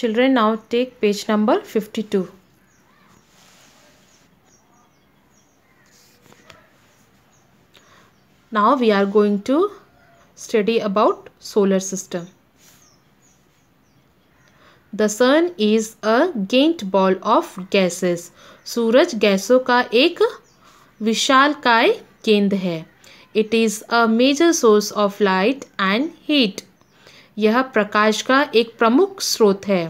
Children now take page number 52. Now we are going to study about solar system. The sun is a giant ball of gases सूरज गैसों का एक विशालकाय गेंद है it is a major source of light and heat यह प्रकाश का एक प्रमुख स्रोत है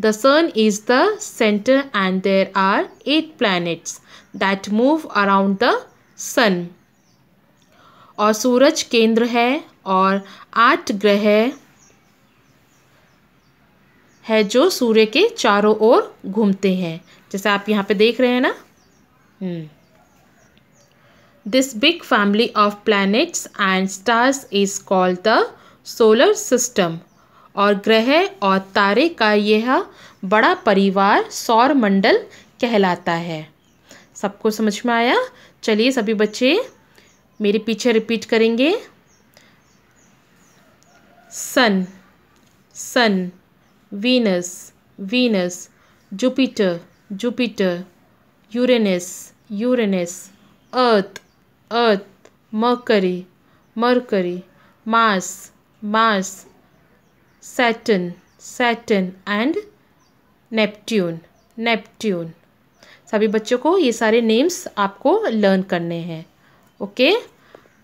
the sun is the centre and there are eight planets that move around the sun और सूरज केंद्र है और आठ ग्रह है जो सूर्य के चारों ओर घूमते हैं जैसे आप यहाँ पे देख रहे हैं ना this big family of planets and stars is called the solar system और ग्रह और तारे का यह बड़ा परिवार सौर मंडल कहलाता है सबको समझ में आया चलिए सभी बच्चे मेरे पीछे रिपीट करेंगे sun sun Venus Venus Jupiter Jupiter Uranus Uranus earth earth Mercury Mercury Mars Mars, Saturn, Saturn and Neptune, Neptune. सभी बच्चों को ये सारे नेम्स आपको लर्न करने हैं okay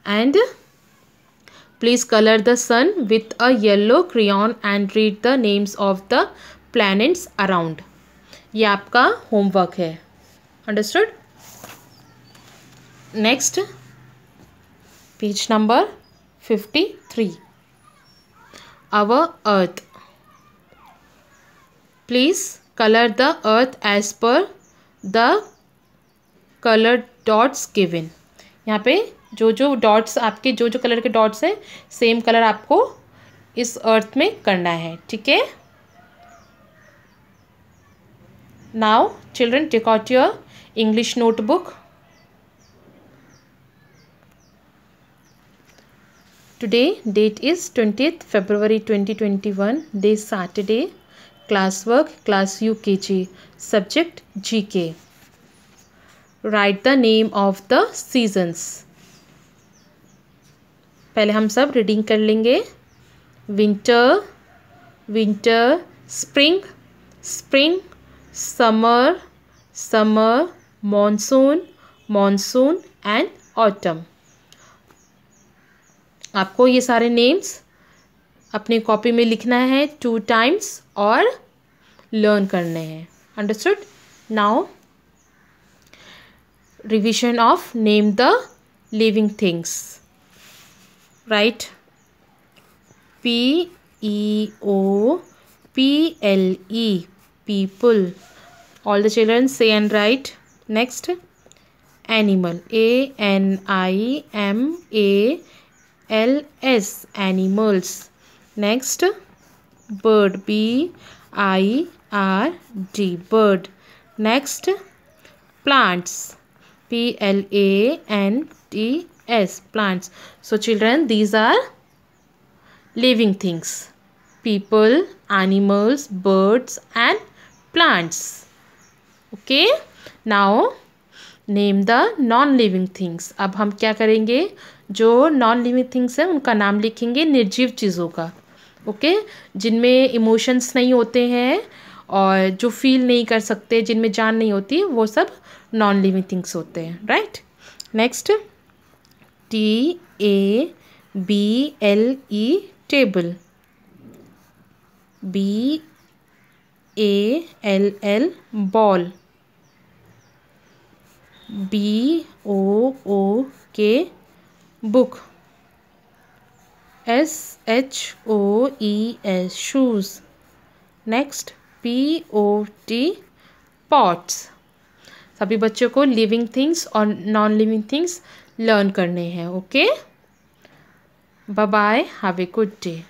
and please colour the sun with a yellow crayon and read the names of the planets around ये आपका होमवर्क है understood next page number fifty three our earth. Please color the earth as per the colored dots given. यहाँ पे जो जो dots आपके जो जो कलर के डॉट्स हैं सेम कलर आपको इस अर्थ में करना है ठीक है now children take your English notebook Today date is 20th February 2021. Day Saturday. Classwork Class UKG. Subject GK. Write the name of the seasons. पहले हम सब रीडिंग कर लेंगे winter winter spring spring summer summer monsoon monsoon and autumn आपको ये सारे names अपने copy में लिखना है टू टाइम्स और लर्न करने हैं understood now revision of name the living things right P E O P L E people all the children say and write next animal A N I M A LS animals. Next bird B I R D bird. Next plants P L A N T S plants. So children these are living things. People, animals, birds and plants. Okay. Now name the non living things अब हम क्या करेंगे जो non living things हैं उनका नाम लिखेंगे निर्जीव चीज़ों का ओके जिनमें इमोशंस नहीं होते हैं और जो फील नहीं कर सकते जिनमें जान नहीं होती वो सब नॉन लिविंग थिंग्स होते हैं right next T A B L E table B A L L ball B O O K book S H O E S shoes next P O T pots सभी बच्चों को living things और non living things learn करने हैं okay bye bye have a good day